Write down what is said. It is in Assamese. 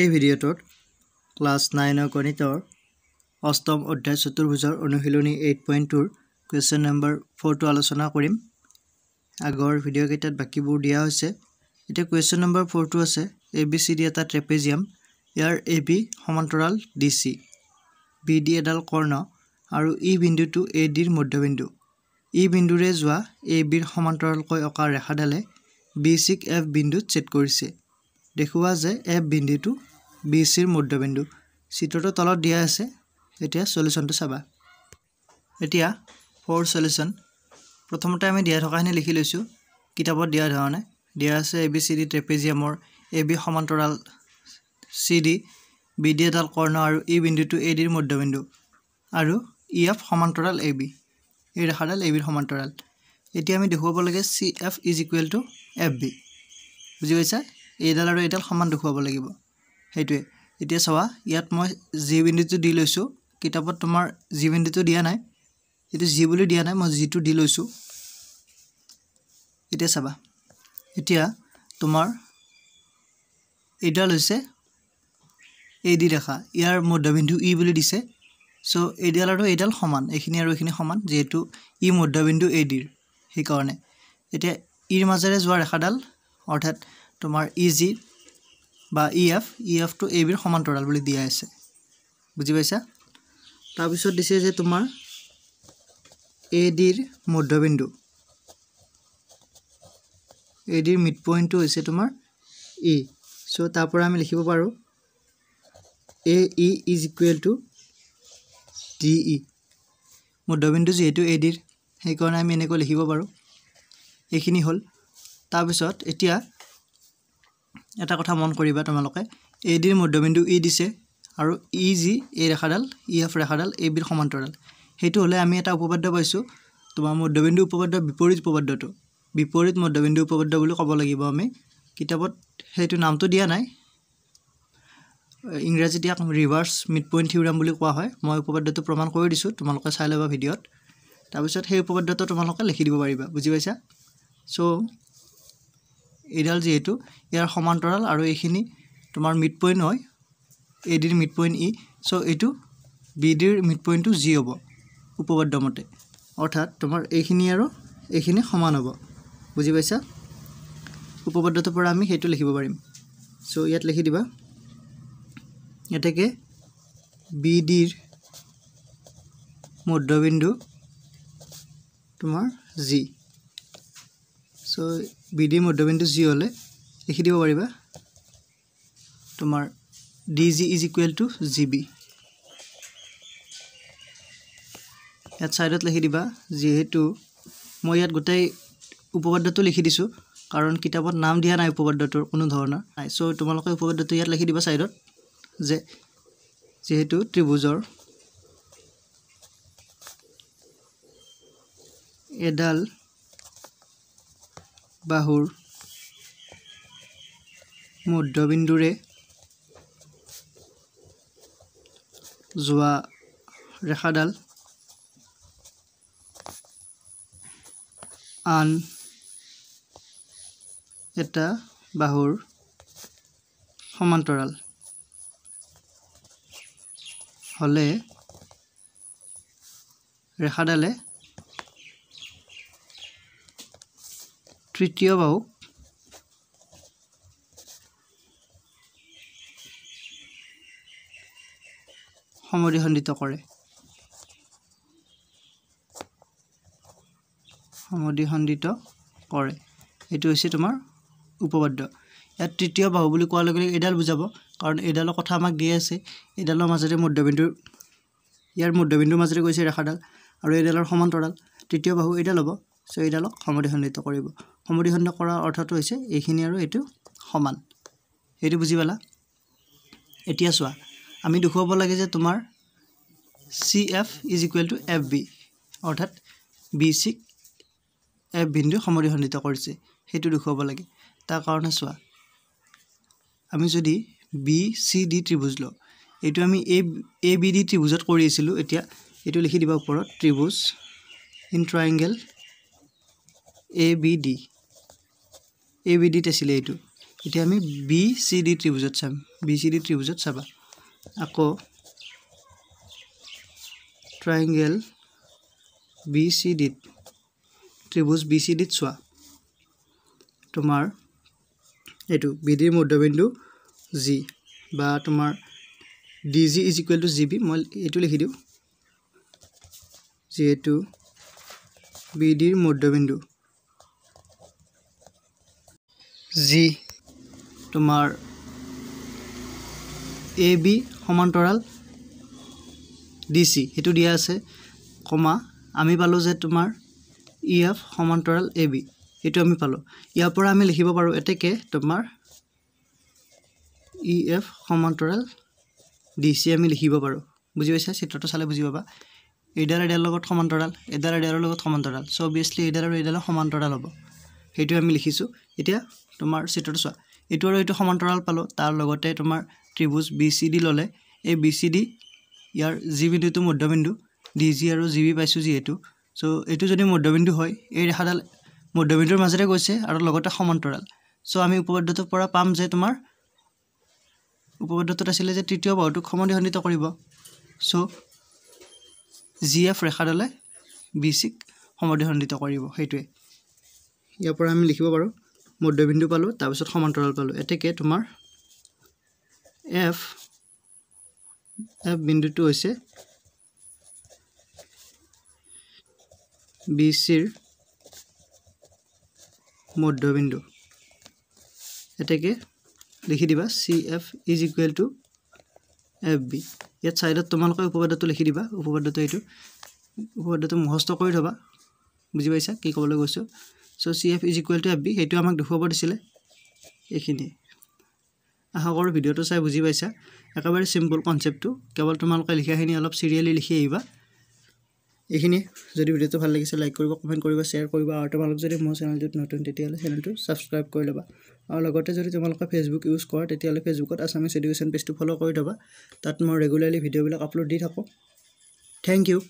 এই ভিডিঅ'টোত ক্লাছ নাইনৰ গণিতৰ অষ্টম অধ্যায় চতুৰ্ভুজৰ অনুশীলনী এইট পইণ্ট টুৰ কুৱেশ্যন নম্বৰ ফ'ৰটো আলোচনা কৰিম আগৰ ভিডিঅ'কেইটাত বাকীবোৰ দিয়া হৈছে এতিয়া কুৱেশ্যন নম্বৰ ফ'ৰটো আছে এ বি চি ডি এটা ট্ৰেপেজিয়াম ইয়াৰ এ বি সমান্তৰাল ডি চি বি ডি এডাল কৰ্ণ আৰু ই e বিন্দুটো এ ডিৰ মধ্যবিন্দু ই e বিন্দুৰে যোৱা এ বিৰ সমান্তৰালকৈ অঁকা ৰেখাডালে বি চিক এফ বিন্দুত ছেদ কৰিছে দেখুওৱা যে এফ বিন্দুটো বি চিৰ মধ্যবিন্দু চিত্ৰটো তলত দিয়া আছে এতিয়া চলিউশ্যনটো চাবা এতিয়া ফ'ৰ চলিউশ্যন প্ৰথমতে আমি দিয়া থকাখিনি লিখি লৈছোঁ কিতাপত দিয়া ধৰণে দিয়া আছে এ বি চি ডি ট্ৰেপেজিয়ামৰ এ বি সমান্তৰাল চি ডি বি ডি এডাল কৰ্ণ আৰু ই বিন্দুটো এ ডিৰ মধ্যবিন্দু আৰু ই এফ সমান্তৰাল এ বি এই ৰেখাডাল এ বিৰ সমান্তৰাল এতিয়া আমি দেখুৱাব লাগে C F is equal to F B বুজি পাইছা এইডাল আৰু এইডাল সমান দেখুৱাব লাগিব সেইটোৱে এতিয়া চাবা ইয়াত মই জি বিন্দুটো দি লৈছোঁ কিতাপত তোমাৰ জি বিন্দুটো দিয়া নাই এইটো জি বুলি দিয়া নাই মই জিটো দি লৈছোঁ এতিয়া চাবা এতিয়া তোমাৰ এইডাল হৈছে এ দি দেখা ইয়াৰ মধ্যবিন্দু ই e বুলি দিছে চ' এইডাল আৰু এইডাল সমান এইখিনি আৰু এইখিনি সমান যিহেতু ই e মধ্যবিন্দু এ ডিৰ সেইকাৰণে এতিয়া ইৰ e মাজেৰে যোৱা ৰেখাডাল অৰ্থাৎ তোমাৰ ই e জি বা ই এফ ই এফটো এ বিৰ সমান্তৰাল বুলি দিয়া আছে বুজি পাইছা তাৰপিছত দিছে যে তোমাৰ এ ডিৰ মধ্যবিন্দু এ ডিৰ মিড পইণ্টটো হৈছে তোমাৰ ই e। চ' তাৰ পৰা আমি লিখিব পাৰোঁ A E is equal to D E মধ্যবিন্দু যিহেতু এ ডিৰ সেইকাৰণে আমি এনেকৈ লিখিব পাৰোঁ এইখিনি হ'ল তাৰপিছত এতিয়া এটা কথা মন কৰিবা তোমালোকে এ ডিৰ মধ্যবিন্দু ই দিছে আৰু ই জি এ ৰেখাডাল ই এফ ৰেখাডাল এ বিৰ সমান্তৰাল সেইটো হ'লে আমি এটা উপপাদ্য পাইছোঁ তোমাৰ মধ্যবিন্দু উপপাদ্য বিপৰীত উপপাদ্যটো বিপৰীত মধ্যবিন্দু উপপাদ্য বুলি ক'ব লাগিব আমি কিতাপত সেইটো নামটো দিয়া নাই ইংৰাজীত ইয়াক ৰিভাৰ্চ মিড পইণ্ট থিউৰাম বুলি কোৱা হয় মই উপপাদ্যটো প্ৰমাণ কৰি দিছোঁ তোমালোকে চাই ল'বা ভিডিঅ'ত তাৰপিছত সেই উপপাদ্যটো তোমালোকে লিখি দিব পাৰিবা বুজি পাইছা চ' এইডাল যিহেতু ইয়াৰ সমান্তৰাল আৰু এইখিনি তোমাৰ মিড পইণ্ট হয় এ ডিৰ মিড পইণ্ট ই চ' এইটো বি ডিৰ মিড পইণ্টটো জি হ'ব উপবাদ্যমতে অৰ্থাৎ তোমাৰ এইখিনি আৰু এইখিনি সমান হ'ব বুজি পাইছা উপবাদ্যটোৰ পৰা আমি সেইটো লিখিব পাৰিম চ' ইয়াত লিখি দিবা ইয়াতেকে বি ডিৰ মধ্যবিন্দু তোমাৰ জি চ' বি ডি মধ্যবিন্দু জি হলে লিখি দিব পাৰিবা তোমাৰ D G is equal to G B ইয়াত ছাইডত লিখি দিবা যিহেতু মই ইয়াত গোটেই উপপাদ্যটো লিখি দিছোঁ কাৰণ কিতাপত নাম দিয়া নাই উপপাদ্যটোৰ কোনো ধৰণৰ নাই চ' তোমালোকে উপপাদ্যটো ইয়াত লিখি দিবা ছাইডত যে যিহেতু ত্ৰিভুজৰ এডাল বাহুৰ মধ্যবিন্দুৰে যোৱা ৰেখাডাল আন এটা বাহুৰ সমান্তৰাল হ'লে ৰেখাডালে তৃতীয় বাহু সমৰিখণ্ডিত কৰে সমৰিখণ্ডিত কৰে এইটো হৈছে তোমাৰ উপপাদ্য ইয়াত তৃতীয় বাহু বুলি কোৱাৰ লগে লগে এইডাল বুজাব কাৰণ এইডালৰ কথা আমাক দিয়ে আছে এইডালৰ মাজতে মধ্যবিন্দুৰ ইয়াৰ মধ্যবিন্দুৰ মাজতে গৈছে ৰেখাডাল আৰু এইডালৰ সমান্তৰাল তৃতীয় বাহু এইডাল হ'ব চ' এইডালক সমৰিখণ্ডিত কৰিব সমৰিসন্ধ কৰাৰ অৰ্থটো হৈছে এইখিনি আৰু এইটো সমান সেইটো বুজি পালা এতিয়া চোৱা আমি দেখুৱাব লাগে যে তোমাৰ C F is equal to F B অৰ্থাৎ বি চিক এফ বিন্দু সমৰিসন্ধিত কৰিছে সেইটো দেখুৱাব লাগে তাৰ কাৰণে চোৱা আমি যদি বি চি ডি ত্ৰিভুজ লওঁ এইটো আমি এ এ বি ডি ত্ৰিভুজত কৰি আছিলোঁ এতিয়া এইটো লিখি দিব ওপৰত ত্ৰিভুজ in triangle A B D A B ডিত আছিলে এইটো এতিয়া আমি বি চি ডি ত্ৰিভুজত চাম বি চি ডি ত্ৰিভুজত চাবা আকৌ ট্ৰাইংগেল বি চি ডিত ত্ৰিভুজ বি চি ডিত চোৱা তোমাৰ এইটো বি ডিৰ মধ্যবিন্দু জি বা তোমাৰ D G is equal to G B মই এইটো লিখি দিওঁ যিহেতু বি ডিৰ মধ্যবিন্দু জি তোমার এ বি সমান্তরাল ডিসি এটু দিয়া আছে কমা আমি পালো যে তোমার ই এফ সমান্তরাল এ বি এটু আমি পালো ইয়ার পর আমি লিখিব পারো এটাকে তোমার ই এফ সমান্তরাল ডিসি আমি লিখিব পারো বুঝি পাইছা চিত্রটা চালে বুঝি পাবা এইডাল এডাল সমান্তরাল এডাল এডালের সমান্তরাল সো অবভিয়াসলি এইডাল আর এইডাল সমান্তরাল হব সেইটোৱে আমি লিখিছোঁ এতিয়া তোমাৰ চিত্ৰটো চোৱা এইটো আৰু এইটো সমান্তৰাল পালোঁ তাৰ লগতে তোমাৰ ত্ৰিভুজ বি চি ডি ল'লে এই বি চি ডি ইয়াৰ জি বিন্দুটো মধ্যবিন্দু ডি জি আৰু জি বি পাইছোঁ যিহেতু চ' এইটো যদি মধ্যবিন্দু হয় এই ৰেখাডাল মধ্যবিন্দুৰ মাজেৰে গৈছে আৰু লগতে সমান্তৰাল চ' আমি উপবদ্ধটোৰ পৰা পাম যে তোমাৰ উপবদ্ধটোত আছিলে যে তৃতীয় বাহুটোক সমনিসন্ধিত কৰিব চ' জি এফ ৰেখাডালে বি চিক সমনিসন্ধিত কৰিব সেইটোৱে ইয়াৰ পৰা আমি লিখিব পাৰোঁ মধ্যবিন্দু পালোঁ তাৰপিছত সমান্তৰাল পালোঁ এতেকে তোমাৰ এফ এফ বিন্দুটো হৈছে বি চিৰ মধ্যবিন্দু এতেকে লিখি দিবা C F is equal to F B ইয়াত ছাইডত তোমালোকে উপবাদ্যটো লিখি দিবা উপবাদ্যটো এইটো উপবাদ্যটো মুখস্থ কৰি থবা বুজি পাইছা কি ক'বলৈ গৈছোঁ so' C F is equal to F B সেইটো আমাক দেখুৱাব দিছিলে এইখিনিয়ে আশা কৰোঁ ভিডিঅ'টো চাই বুজি পাইছা একেবাৰে চিম্পল কনচেপ্টটো কেৱল তোমালোকে লিখাখিনি অলপ চিৰিয়েলি লিখি আহিবা এইখিনিয়ে যদি ভিডিঅ'টো ভাল লাগিছে লাইক কৰিব কমেণ্ট কৰিব শ্বেয়াৰ কৰিব আৰু তোমালোক যদি মোৰ চেনেলটোত নতুন তেতিয়াহ'লে চেনেলটো ছাবস্ক্ৰাইব কৰি ল'বা আৰু লগতে যদি তোমালোকে ফেচবুক ইউজ কৰা তেতিয়াহ'লে ফেচবুকত আছামিজ এডুকেশ্যন পেজটো ফ'ল' কৰি থবা তাত মই ৰেগুলাৰলি ভিডিঅ'বিলাক আপলোড দি থাকোঁ থেংক ইউ